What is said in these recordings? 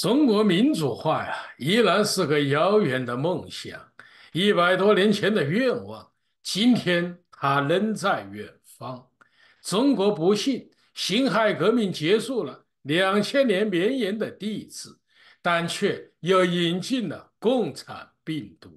中国民主化呀，依然是个遥远的梦想，一百多年前的愿望，今天它仍在远方。中国不幸，辛亥革命结束了两千年绵延的帝制，但却又引进了共产病毒，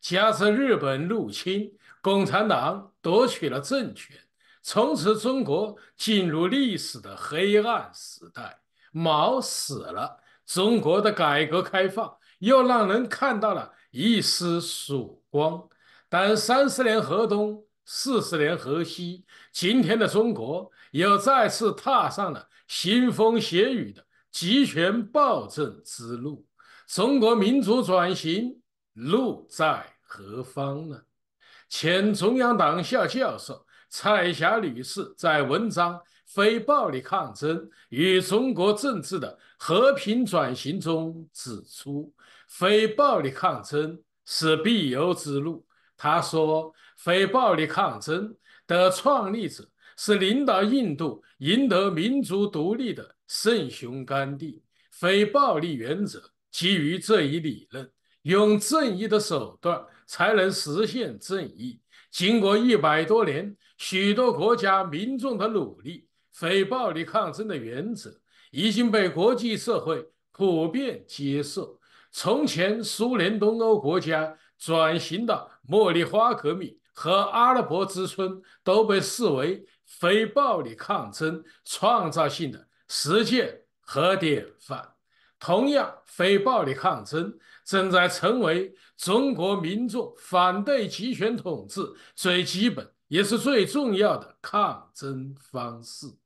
加之日本入侵，共产党夺取了政权，从此中国进入历史的黑暗时代。毛死了。中国的改革开放又让人看到了一丝曙光，但三十年河东，四十年河西，今天的中国又再次踏上了腥风血雨的集权暴政之路。中国民主转型路在何方呢？前中央党校教授蔡霞女士在文章。非暴力抗争与中国政治的和平转型中指出，非暴力抗争是必由之路。他说，非暴力抗争的创立者是领导印度赢得民族独立的圣雄甘地。非暴力原则基于这一理论，用正义的手段才能实现正义。经过一百多年，许多国家民众的努力。非暴力抗争的原则已经被国际社会普遍接受。从前，苏联东欧国家转型的茉莉花革命和阿拉伯之春都被视为非暴力抗争创造性的实践和典范。同样，非暴力抗争正在成为中国民众反对集权统治最基本也是最重要的抗争方式。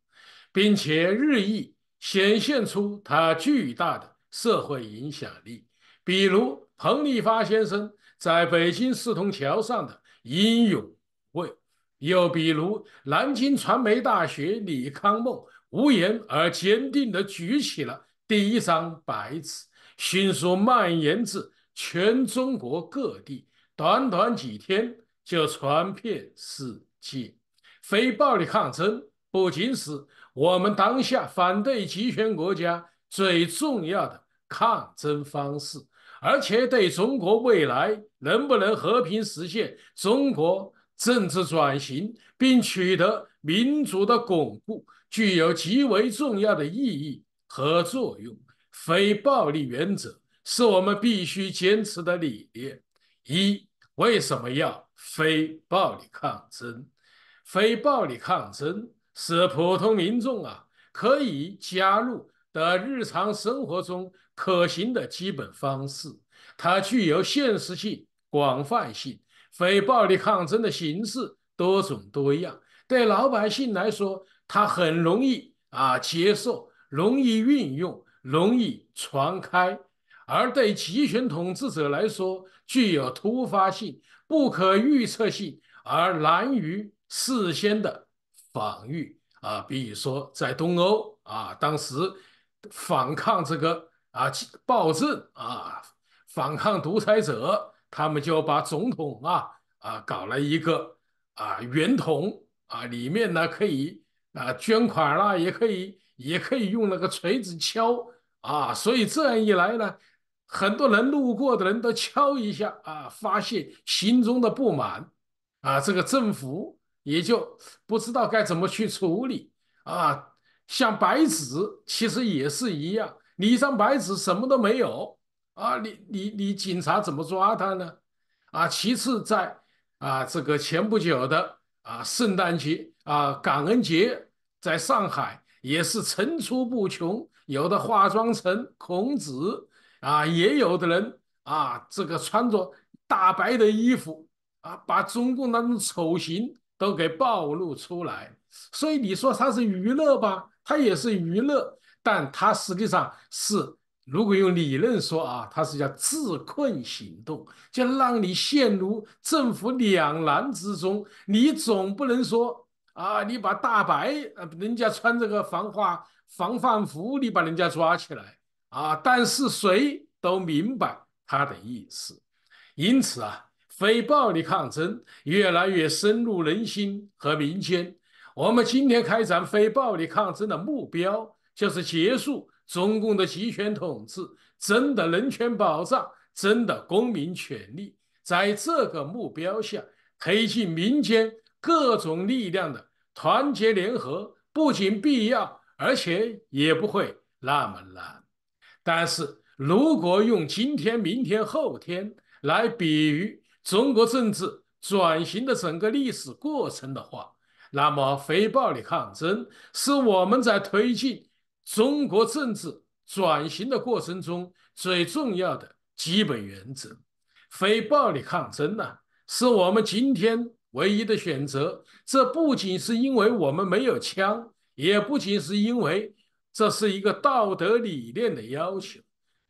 并且日益显现出它巨大的社会影响力，比如彭立发先生在北京四通桥上的英勇会，又比如南京传媒大学李康梦无言而坚定地举起了第一张白纸，迅速蔓延至全中国各地，短短几天就传遍世界，非暴力抗争。不仅是我们当下反对集权国家最重要的抗争方式，而且对中国未来能不能和平实现中国政治转型，并取得民主的巩固，具有极为重要的意义和作用。非暴力原则是我们必须坚持的理念。一，为什么要非暴力抗争？非暴力抗争。是普通民众啊可以加入的日常生活中可行的基本方式，它具有现实性、广泛性。非暴力抗争的形式多种多样，对老百姓来说，它很容易啊接受，容易运用，容易传开。而对集权统治者来说，具有突发性、不可预测性，而难于事先的。防御啊，比如说在东欧啊，当时反抗这个啊暴政啊，反抗独裁者，他们就把总统啊啊搞了一个啊圆筒啊，里面呢可以啊捐款啦，也可以也可以用那个锤子敲啊，所以这样一来呢，很多人路过的人都敲一下啊，发泄心中的不满啊，这个政府。也就不知道该怎么去处理啊，像白纸其实也是一样，你一张白纸什么都没有啊，你你你警察怎么抓他呢？啊，其次在啊这个前不久的啊圣诞节啊感恩节，在上海也是层出不穷，有的化妆成孔子啊，也有的人啊这个穿着大白的衣服啊，把中共那种丑形。都给暴露出来，所以你说他是娱乐吧？他也是娱乐，但他实际上是，如果用理论说啊，他是叫自困行动，就让你陷入政府两难之中。你总不能说啊，你把大白，人家穿这个防化防范服，你把人家抓起来啊？但是谁都明白他的意思，因此啊。非暴力抗争越来越深入人心和民间。我们今天开展非暴力抗争的目标，就是结束中共的集权统治，真的人权保障，真的公民权利。在这个目标下，推进民间各种力量的团结联合，不仅必要，而且也不会那么难。但是如果用今天、明天、后天来比喻，中国政治转型的整个历史过程的话，那么非暴力抗争是我们在推进中国政治转型的过程中最重要的基本原则。非暴力抗争呢，是我们今天唯一的选择。这不仅是因为我们没有枪，也不仅是因为这是一个道德理念的要求，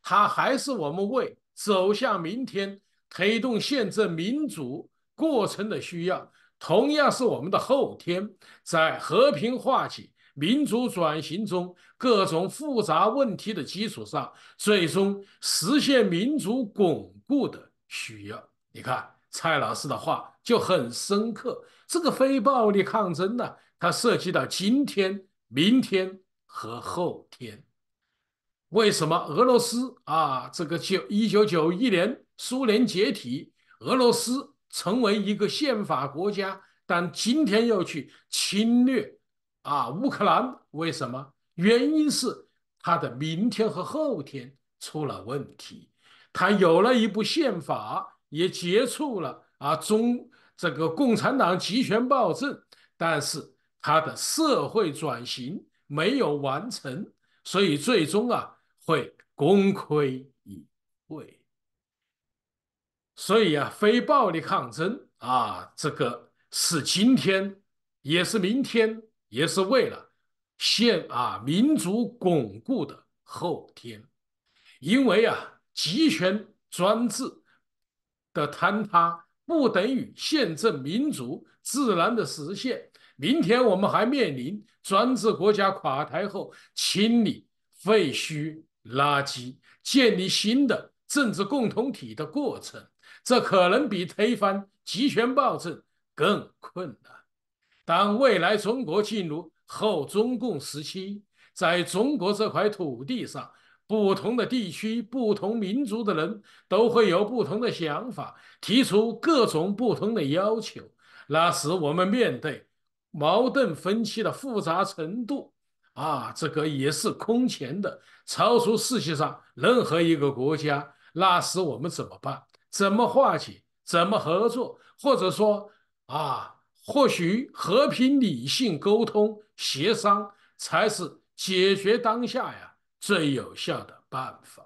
它还是我们为走向明天。推动宪政民主过程的需要，同样是我们的后天，在和平化解民主转型中各种复杂问题的基础上，最终实现民主巩固的需要。你看蔡老师的话就很深刻，这个非暴力抗争呢，它涉及到今天、明天和后天。为什么俄罗斯啊？这个九一九九一年。苏联解体，俄罗斯成为一个宪法国家，但今天又去侵略啊乌克兰，为什么？原因是他的明天和后天出了问题，他有了一部宪法，也结束了啊中这个共产党集权暴政，但是他的社会转型没有完成，所以最终啊会功亏一篑。所以啊，非暴力抗争啊，这个是今天，也是明天，也是为了现啊民族巩固的后天。因为啊，集权专制的坍塌不等于宪政民主自然的实现。明天我们还面临专制国家垮台后清理废墟垃圾、建立新的。政治共同体的过程，这可能比推翻极权暴政更困难。当未来中国进入后中共时期，在中国这块土地上，不同的地区、不同民族的人都会有不同的想法，提出各种不同的要求。那时我们面对矛盾分歧的复杂程度，啊，这个也是空前的，超出世界上任何一个国家。那时我们怎么办？怎么化解？怎么合作？或者说啊，或许和平、理性沟通、协商才是解决当下呀最有效的办法。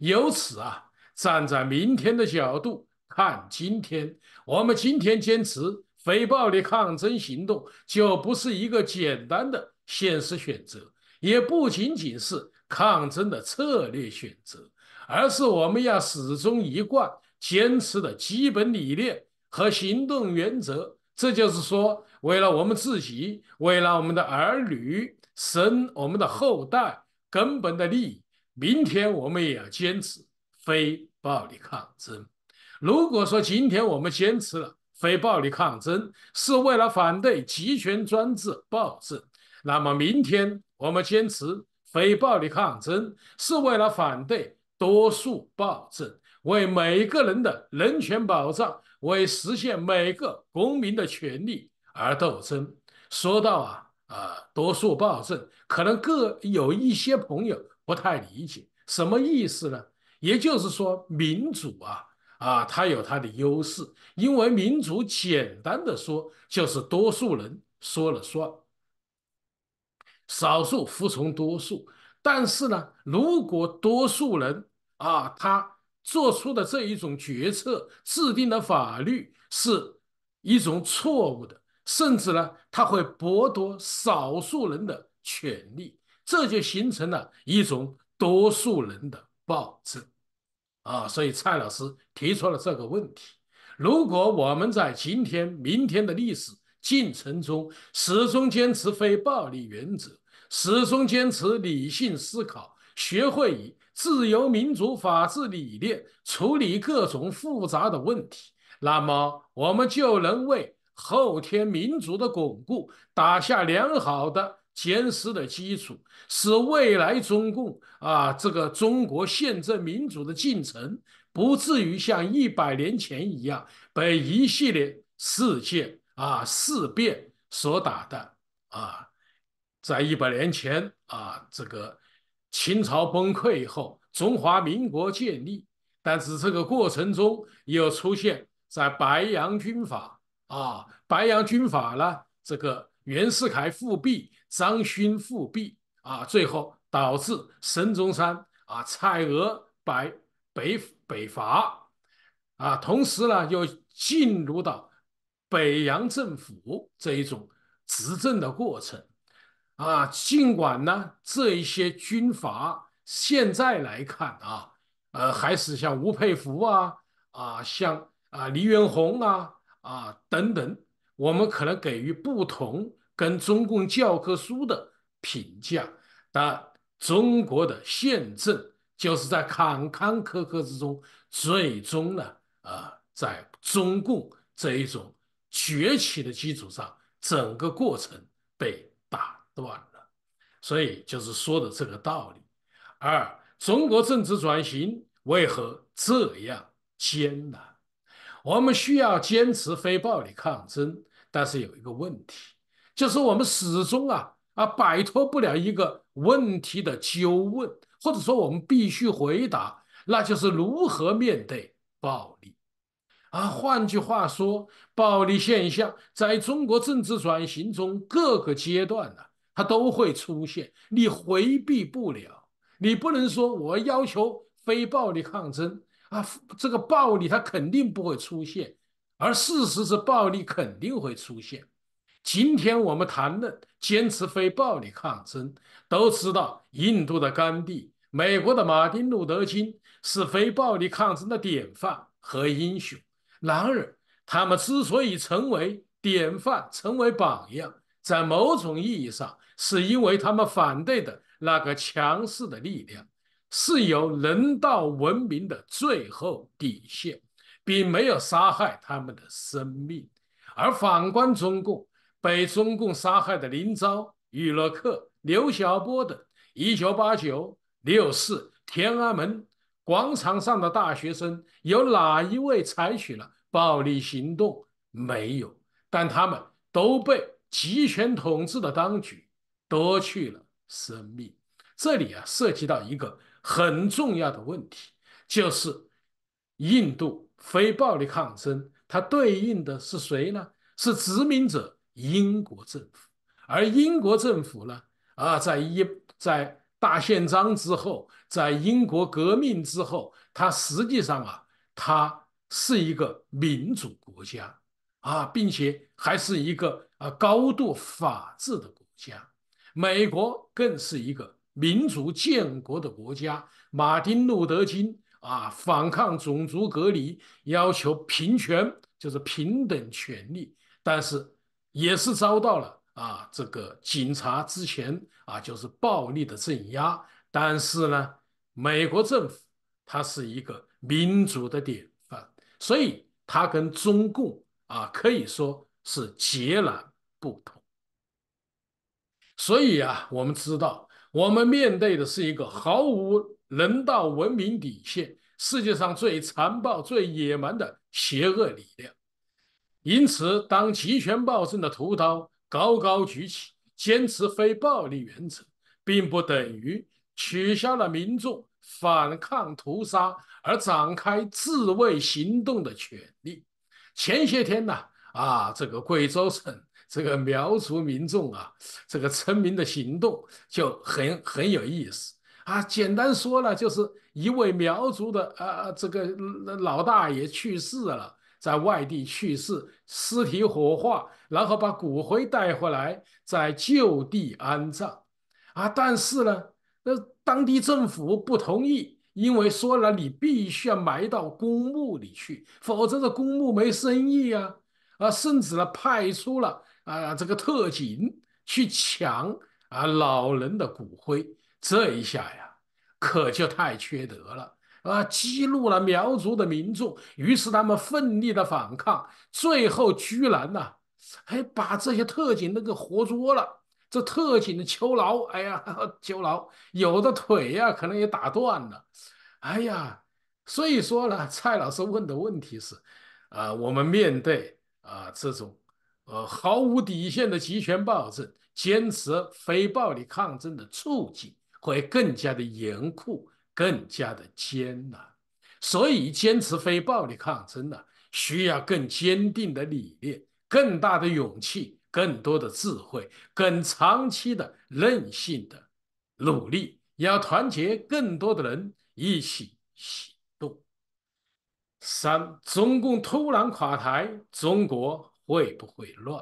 由此啊，站在明天的角度看今天，我们今天坚持非暴力抗争行动，就不是一个简单的现实选择，也不仅仅是抗争的策略选择。而是我们要始终一贯坚持的基本理念和行动原则。这就是说，为了我们自己，为了我们的儿女、生我们的后代根本的利益，明天我们也要坚持非暴力抗争。如果说今天我们坚持了非暴力抗争是为了反对集权专制暴政，那么明天我们坚持非暴力抗争是为了反对。多数暴政为每个人的人权保障，为实现每个公民的权利而斗争。说到啊啊，多数暴政可能各有一些朋友不太理解什么意思呢？也就是说，民主啊啊，它有它的优势，因为民主简单的说就是多数人说了算，少数服从多数。但是呢，如果多数人啊，他做出的这一种决策制定的法律是一种错误的，甚至呢，他会剥夺少数人的权利，这就形成了一种多数人的暴政。啊，所以蔡老师提出了这个问题：如果我们在今天、明天的历史进程中始终坚持非暴力原则，始终坚持理性思考。学会以自由、民主、法治理念处理各种复杂的问题，那么我们就能为后天民主的巩固打下良好的、坚实的基础，使未来中共啊，这个中国宪政民主的进程，不至于像一百年前一样被一系列事件啊、事变所打的啊，在一百年前啊，这个。清朝崩溃以后，中华民国建立，但是这个过程中又出现，在白洋军阀啊，白洋军阀呢，这个袁世凯复辟，张勋复辟啊，最后导致孙中山啊，蔡锷白北北伐啊，同时呢，又进入到北洋政府这一种执政的过程。啊，尽管呢，这一些军阀现在来看啊，呃，还是像吴佩孚啊，啊，像啊黎元洪啊，啊等等，我们可能给予不同跟中共教科书的评价。但中国的宪政就是在坎坎坷坷之中，最终呢，啊，在中共这一种崛起的基础上，整个过程被。断了，所以就是说的这个道理。二，中国政治转型为何这样艰难？我们需要坚持非暴力抗争，但是有一个问题，就是我们始终啊啊摆脱不了一个问题的纠问，或者说我们必须回答，那就是如何面对暴力？啊，换句话说，暴力现象在中国政治转型中各个阶段呢？它都会出现，你回避不了，你不能说我要求非暴力抗争啊，这个暴力它肯定不会出现，而事实是暴力肯定会出现。今天我们谈论坚持非暴力抗争，都知道印度的甘地、美国的马丁·路德·金是非暴力抗争的典范和英雄。然而，他们之所以成为典范、成为榜样，在某种意义上。是因为他们反对的那个强势的力量，是有人道文明的最后底线，并没有杀害他们的生命。而反观中共，被中共杀害的林昭、余乐克、刘晓波等，一九八九六四天安门广场上的大学生，有哪一位采取了暴力行动？没有，但他们都被集权统治的当局。夺去了生命，这里啊涉及到一个很重要的问题，就是印度非暴力抗争，它对应的是谁呢？是殖民者英国政府，而英国政府呢啊，在一在大宪章之后，在英国革命之后，它实际上啊，它是一个民主国家啊，并且还是一个啊高度法治的国家。美国更是一个民主建国的国家，马丁路德金啊，反抗种族隔离，要求平权，就是平等权利。但是也是遭到了啊，这个警察之前啊，就是暴力的镇压。但是呢，美国政府它是一个民主的典范，所以它跟中共啊，可以说是截然不同。所以啊，我们知道，我们面对的是一个毫无人道、文明底线、世界上最残暴、最野蛮的邪恶力量。因此，当集权暴政的屠刀高高举起，坚持非暴力原则，并不等于取消了民众反抗屠杀而展开自卫行动的权利。前些天呢，啊，这个贵州省。这个苗族民众啊，这个村民的行动就很很有意思啊。简单说呢，就是一位苗族的呃这个老大爷去世了，在外地去世，尸体火化，然后把骨灰带回来，在就地安葬，啊，但是呢，那当地政府不同意，因为说了你必须要埋到公墓里去，否则这公墓没生意啊，啊，甚至呢派出了。啊，这个特警去抢啊老人的骨灰，这一下呀，可就太缺德了啊！激怒了苗族的民众，于是他们奋力的反抗，最后居然呐，哎，把这些特警都给活捉了。这特警的囚牢，哎呀，囚牢，有的腿呀可能也打断了，哎呀，所以说呢，蔡老师问的问题是，啊，我们面对啊这种。呃，毫无底线的极权暴政，坚持非暴力抗争的处境会更加的严酷，更加的艰难。所以，坚持非暴力抗争呢，需要更坚定的理念，更大的勇气，更多的智慧，更长期的韧性的努力，要团结更多的人一起行动。三，中共突然垮台，中国。会不会乱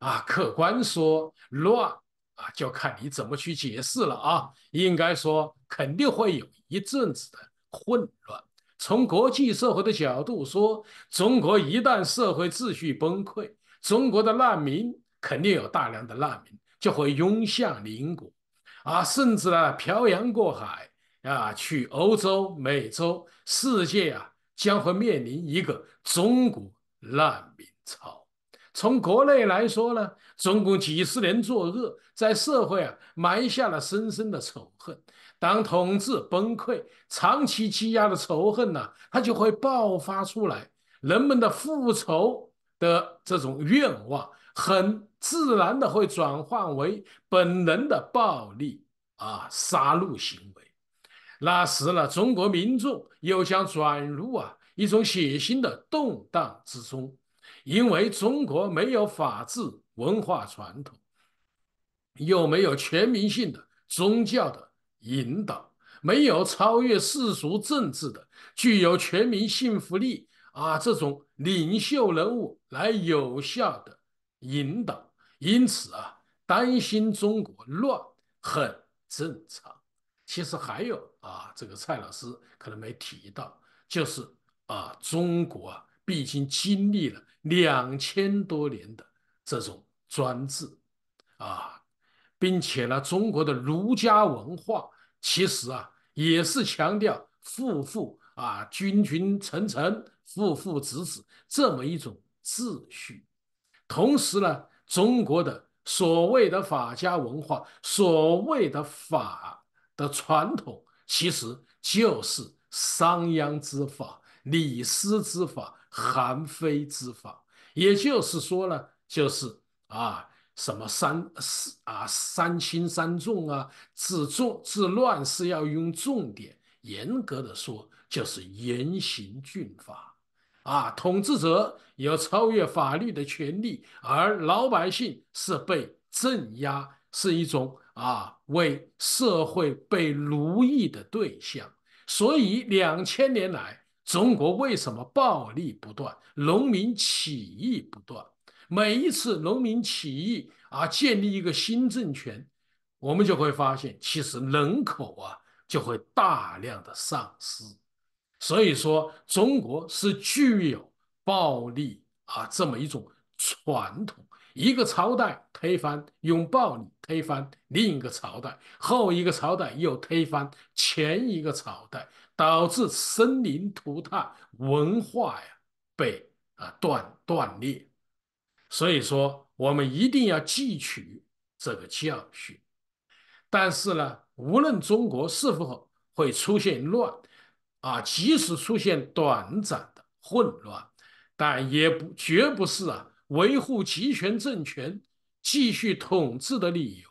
啊？客观说乱啊，就看你怎么去解释了啊。应该说肯定会有一阵子的混乱。从国际社会的角度说，中国一旦社会秩序崩溃，中国的难民肯定有大量的难民就会涌向邻国啊，甚至呢漂洋过海啊，去欧洲、美洲，世界啊将会面临一个中国难民潮。从国内来说呢，中共几十年作恶，在社会啊埋下了深深的仇恨。当统治崩溃，长期积压的仇恨呢，它就会爆发出来，人们的复仇的这种愿望，很自然的会转换为本能的暴力啊杀戮行为。那时呢，中国民众又将转入啊一种血腥的动荡之中。因为中国没有法治文化传统，又没有全民性的宗教的引导，没有超越世俗政治的、具有全民信服力啊这种领袖人物来有效的引导，因此啊，担心中国乱很正常。其实还有啊，这个蔡老师可能没提到，就是啊，中国啊。毕竟经历了两千多年的这种专制，啊，并且呢，中国的儒家文化其实啊也是强调父父啊君君臣臣父父子子这么一种秩序。同时呢，中国的所谓的法家文化，所谓的法的传统，其实就是商鞅之法、李斯之法。韩非之法，也就是说呢，就是啊，什么三四啊，三轻三重啊，治重治乱是要用重点。严格的说，就是严刑峻法啊，统治者有超越法律的权利，而老百姓是被镇压，是一种啊，为社会被奴役的对象。所以两千年来。中国为什么暴力不断，农民起义不断？每一次农民起义啊，建立一个新政权，我们就会发现，其实人口啊就会大量的丧失。所以说，中国是具有暴力啊这么一种传统。一个朝代推翻，用暴力推翻另一个朝代，后一个朝代又推翻前一个朝代。导致生灵涂炭，文化呀被啊断断裂，所以说我们一定要汲取这个教训。但是呢，无论中国是否会出现乱啊，即使出现短暂的混乱，但也不绝不是啊维护集权政权继续统治的理由。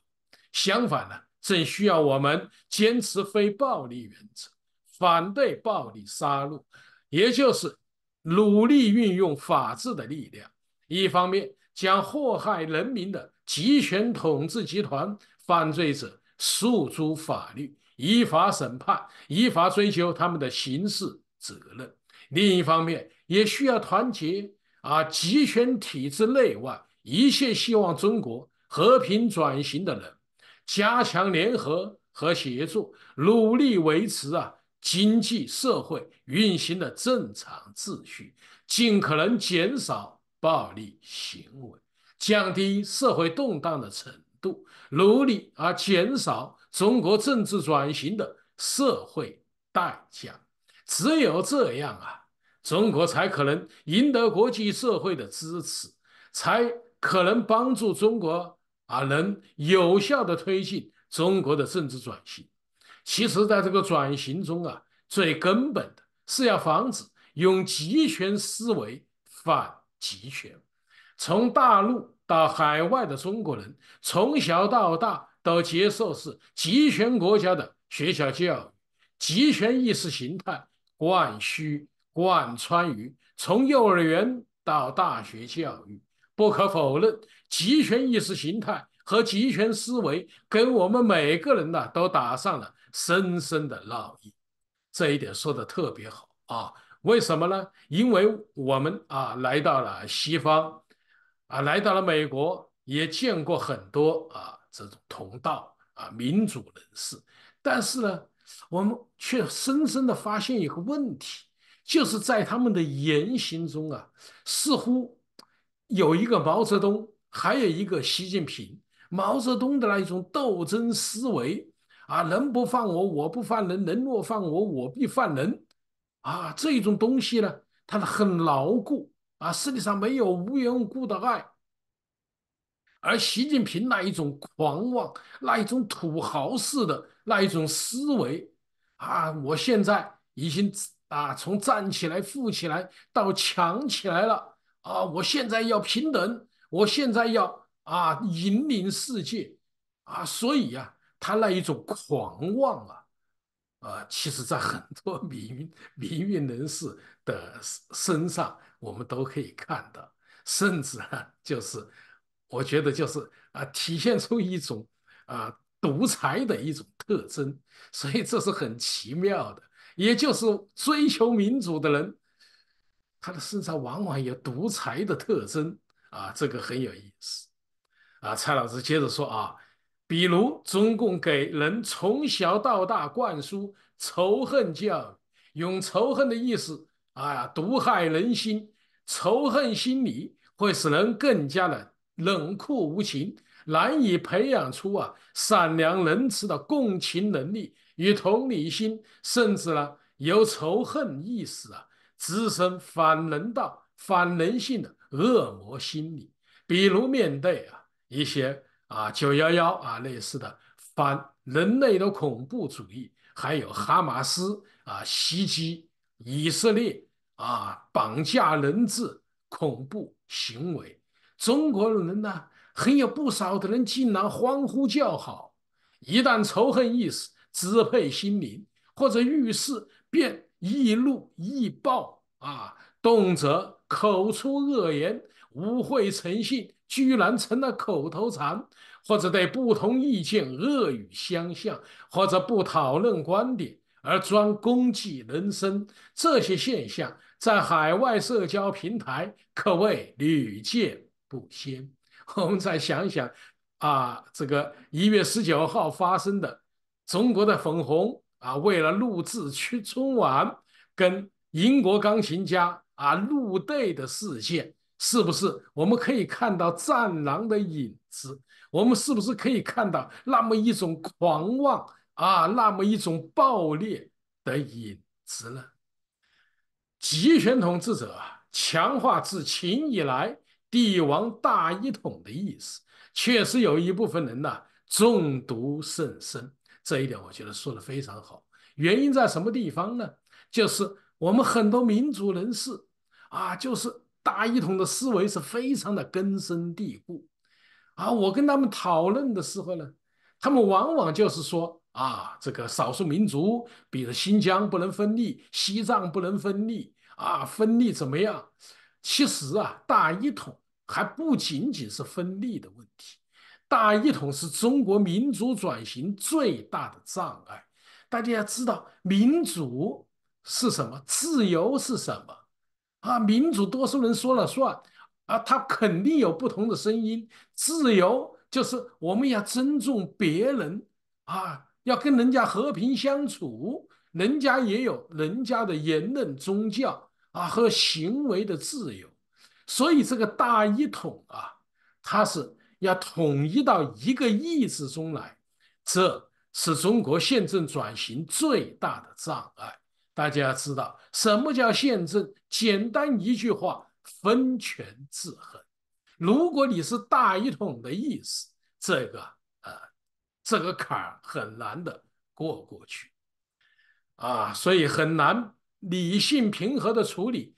相反呢，正需要我们坚持非暴力原则。反对暴力杀戮，也就是努力运用法治的力量。一方面，将祸害人民的集权统治集团犯罪者诉诸法律，依法审判，依法追究他们的刑事责任；另一方面，也需要团结啊，集权体制内外一切希望中国和平转型的人，加强联合和协助，努力维持啊。经济社会运行的正常秩序，尽可能减少暴力行为，降低社会动荡的程度，努力啊减少中国政治转型的社会代价。只有这样啊，中国才可能赢得国际社会的支持，才可能帮助中国啊，能有效的推进中国的政治转型。其实，在这个转型中啊，最根本的是要防止用集权思维反集权。从大陆到海外的中国人，从小到大都接受是集权国家的学校教育，集权意识形态贯需贯穿于从幼儿园到大学教育。不可否认，集权意识形态和集权思维给我们每个人呐都打上了深深的烙印。这一点说的特别好啊！为什么呢？因为我们啊来到了西方，啊来到了美国，也见过很多啊这种同道啊民主人士，但是呢，我们却深深的发现一个问题，就是在他们的言行中啊，似乎。有一个毛泽东，还有一个习近平。毛泽东的那一种斗争思维啊，人不犯我，我不犯人；人若犯我，我必犯人。啊，这一种东西呢，它很牢固啊。世界上没有无缘无故的爱。而习近平那一种狂妄，那一种土豪式的那一种思维啊，我现在已经啊，从站起来、富起来到强起来了。啊，我现在要平等，我现在要啊引领世界，啊，所以呀，他那一种狂妄啊，啊，其实在很多民民运人士的身上，我们都可以看到，甚至啊，就是，我觉得就是啊，体现出一种啊独裁的一种特征，所以这是很奇妙的，也就是追求民主的人。他的身上往往有独裁的特征啊，这个很有意思啊。蔡老师接着说啊，比如中共给人从小到大灌输仇恨教育，用仇恨的意思啊毒害人心，仇恨心理会使人更加的冷酷无情，难以培养出啊善良仁慈的共情能力与同理心，甚至呢有仇恨意识啊。滋生反人道、反人性的恶魔心理，比如面对啊一些啊九幺幺啊类似的反人类的恐怖主义，还有哈马斯啊袭击以色列啊绑架人质恐怖行为，中国人呢很有不少的人竟然欢呼叫好。一旦仇恨意识支配心灵，或者遇事便。易怒易暴啊，动辄口出恶言，污秽诚信，居然成了口头禅；或者对不同意见恶语相向，或者不讨论观点而专攻击人身，这些现象在海外社交平台可谓屡见不鲜。我们再想想，啊，这个一月十九号发生的中国的粉红。啊，为了录制去春晚，跟英国钢琴家啊入队的事件，是不是我们可以看到战狼的影子？我们是不是可以看到那么一种狂妄啊，那么一种暴烈的影子呢？集权统治者啊，强化自秦以来帝王大一统的意思，确实有一部分人呐中毒甚深。这一点我觉得说的非常好，原因在什么地方呢？就是我们很多民族人士啊，就是大一统的思维是非常的根深蒂固啊。我跟他们讨论的时候呢，他们往往就是说啊，这个少数民族，比如新疆不能分立，西藏不能分立啊，分立怎么样？其实啊，大一统还不仅仅是分立的问题。大一统是中国民主转型最大的障碍。大家要知道，民主是什么？自由是什么？啊，民主多数人说了算，啊，他肯定有不同的声音。自由就是我们要尊重别人，啊，要跟人家和平相处，人家也有人家的言论、宗教啊和行为的自由。所以，这个大一统啊，它是。要统一到一个意志中来，这是中国宪政转型最大的障碍。大家要知道什么叫宪政，简单一句话：分权制衡。如果你是大一统的意思，这个呃，这个坎儿很难的过过去，啊，所以很难理性平和的处理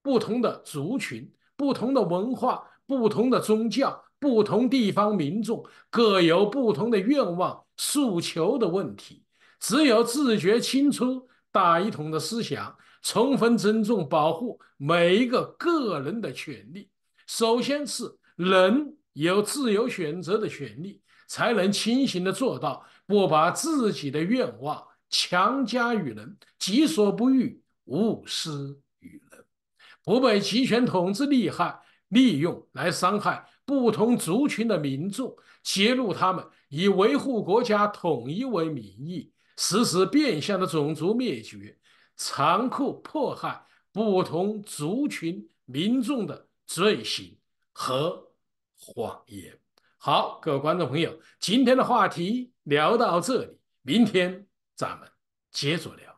不同的族群、不同的文化、不同的宗教。不同地方民众各有不同的愿望诉求的问题，只有自觉清除“大一统”的思想，充分尊重、保护每一个个人的权利。首先是人有自由选择的权利，才能清醒地做到不把自己的愿望强加于人，己所不欲，勿施于人，不被集权统治利害利用来伤害。不同族群的民众揭露他们以维护国家统一为名义，实施变相的种族灭绝、残酷迫害不同族群民众的罪行和谎言。好，各位观众朋友，今天的话题聊到这里，明天咱们接着聊。